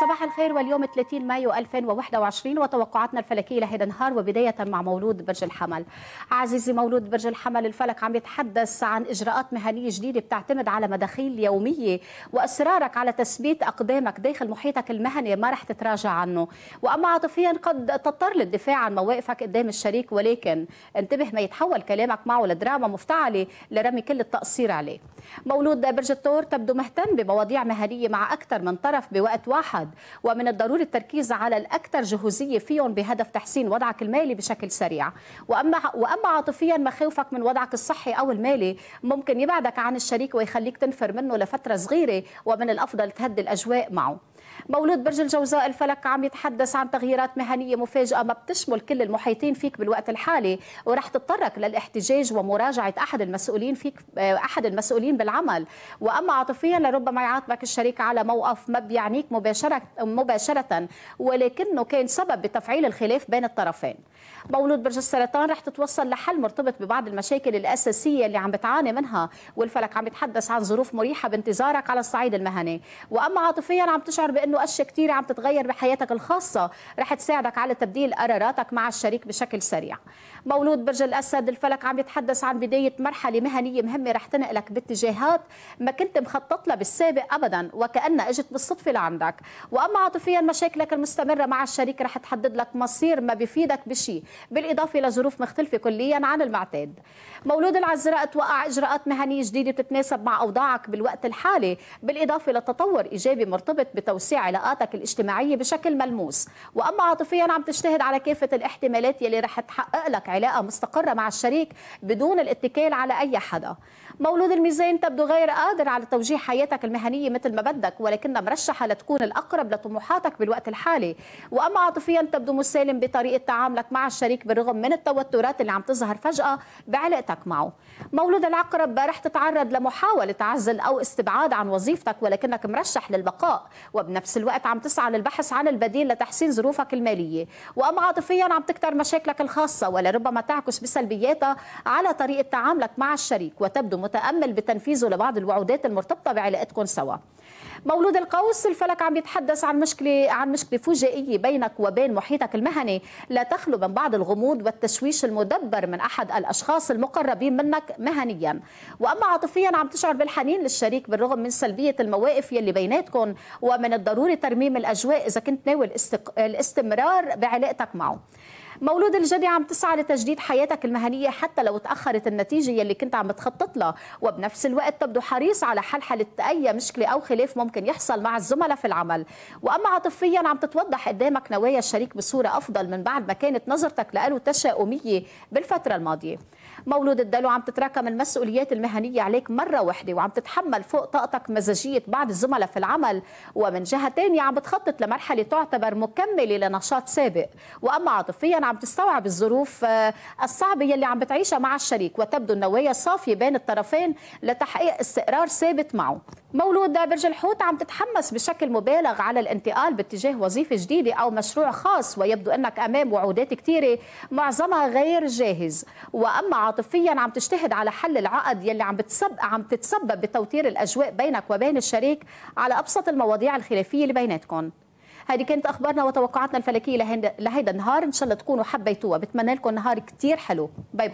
صباح الخير واليوم 30 مايو 2021 وتوقعاتنا الفلكيه لهذا النهار وبدايه مع مولود برج الحمل. عزيزي مولود برج الحمل الفلك عم يتحدث عن اجراءات مهنيه جديده بتعتمد على مداخيل يوميه واصرارك على تثبيت اقدامك داخل محيطك المهني ما رح تتراجع عنه، واما عاطفيا قد تضطر للدفاع عن مواقفك قدام الشريك ولكن انتبه ما يتحول كلامك معه لدراما مفتعله لرمي كل التقصير عليه. مولود برج الثور تبدو مهتم بمواضيع مهنيه مع اكثر من طرف بوقت واحد الاقتصاد ومن الضروري التركيز على الأكثر جهوزية فيهم بهدف تحسين وضعك المالي بشكل سريع وأما, وأما عاطفيا مخاوفك من وضعك الصحي أو المالي ممكن يبعدك عن الشريك ويخليك تنفر منه لفترة صغيرة ومن الأفضل تهدي الأجواء معه مولود برج الجوزاء الفلك عم يتحدث عن تغييرات مهنية مفاجئة ما بتشمل كل المحيطين فيك بالوقت الحالي ورح تضطرك للاحتجاج ومراجعة أحد المسؤولين فيك آه، أحد المسؤولين بالعمل وأما عاطفيا لربما يعاتبك الشريك على موقف ما بيعنيك مباشرة مباشرة ولكنه كان سبب بتفعيل الخلاف بين الطرفين مولود برج السرطان رح تتوصل لحل مرتبط ببعض المشاكل الأساسية اللي عم بتعاني منها والفلك عم يتحدث عن ظروف مريحة بانتظارك على الصعيد المهني وأما عاطفيا عم تشعر تشعر بانه اشياء كثيره عم تتغير بحياتك الخاصه رح تساعدك على تبديل قراراتك مع الشريك بشكل سريع مولود برج الاسد الفلك عم يتحدث عن بدايه مرحله مهنيه مهمه رح تنقلك باتجاهات ما كنت مخطط لها بالسابق ابدا وكانها اجت بالصدفه لعندك واما عاطفيا مشاكلك المستمره مع الشريك رح تحدد لك مصير ما بيفيدك بشيء بالاضافه لظروف مختلفه كليا عن المعتاد مولود العذراء توقع اجراءات مهنيه جديده بتتناسب مع اوضاعك بالوقت الحالي بالاضافه لتطور ايجابي مرتبط بتو توسيع علاقاتك الاجتماعية بشكل ملموس وأما عاطفيا عم تجتهد على كافة الاحتمالات يلي رح تحقق لك علاقة مستقرة مع الشريك بدون الاتكال على أي حدا مولود الميزان تبدو غير قادر على توجيه حياتك المهنية مثل ما بدك ولكنها مرشحة لتكون الأقرب لطموحاتك بالوقت الحالي وأما عاطفيا تبدو مسالم بطريقة تعاملك مع الشريك بالرغم من التوترات اللي عم تظهر فجأة بعلاقتك معه مولود العقرب رح تتعرض لمحاولة عزل أو استبعاد عن وظيفتك ولكنك مرشح للبقاء وبنفس الوقت عم تسعى للبحث عن البديل لتحسين ظروفك المالية وأما عاطفيا عم تكتر مشاكلك الخاصة ولربما تعكس بسلبياتها على طريقة تعاملك مع الشريك وتبدو متأمل بتنفيذه لبعض الوعودات المرتبطة بعلاقتكم سوا مولود القوس الفلك عم يتحدث عن مشكلة عن مشكلة فجائية بينك وبين محيطك المهني لا تخلو من بعض الغموض والتشويش المدبر من أحد الأشخاص المقربين منك مهنيا وأما عاطفيا عم تشعر بالحنين للشريك بالرغم من سلبية المواقف يلي بيناتكم ومن الضروري ترميم الأجواء إذا كنت ناوي الاستق... الاستمرار بعلاقتك معه مولود الجدي عم تسعى لتجديد حياتك المهنية حتى لو تأخرت النتيجة يلي كنت عم تخطط لها وبنفس الوقت تبدو حريص على حلحلة أي مشكلة أو خلاف ممكن يحصل مع الزملاء في العمل وأما عاطفيا عم تتوضح قدامك نوايا الشريك بصورة أفضل من بعد ما كانت نظرتك له تشاؤمية بالفترة الماضية مولود الدلو عم تتراكم المسؤوليات المهنيه عليك مره واحده وعم تتحمل فوق طاقتك مزاجيه بعض الزملاء في العمل ومن جهه ثانيه عم بتخطط لمرحله تعتبر مكمله لنشاط سابق واما عاطفيا عم تستوعب الظروف آه، الصعبه يلي عم بتعيشها مع الشريك وتبدو النوايا صافيه بين الطرفين لتحقيق استقرار ثابت معه مولود برج الحوت عم تتحمس بشكل مبالغ على الانتقال باتجاه وظيفة جديدة أو مشروع خاص ويبدو أنك أمام وعودات كثيرة معظمها غير جاهز وأما عاطفيا عم تجتهد على حل العقد يلي عم بتسبب عم تتسبب بتوتير الأجواء بينك وبين الشريك على أبسط المواضيع الخلافية اللي بيناتكم هذه كانت اخبارنا وتوقعاتنا الفلكيه لهيدا النهار ان شاء الله تكونوا حبيتوها بتمنى لكم نهار كثير حلو باي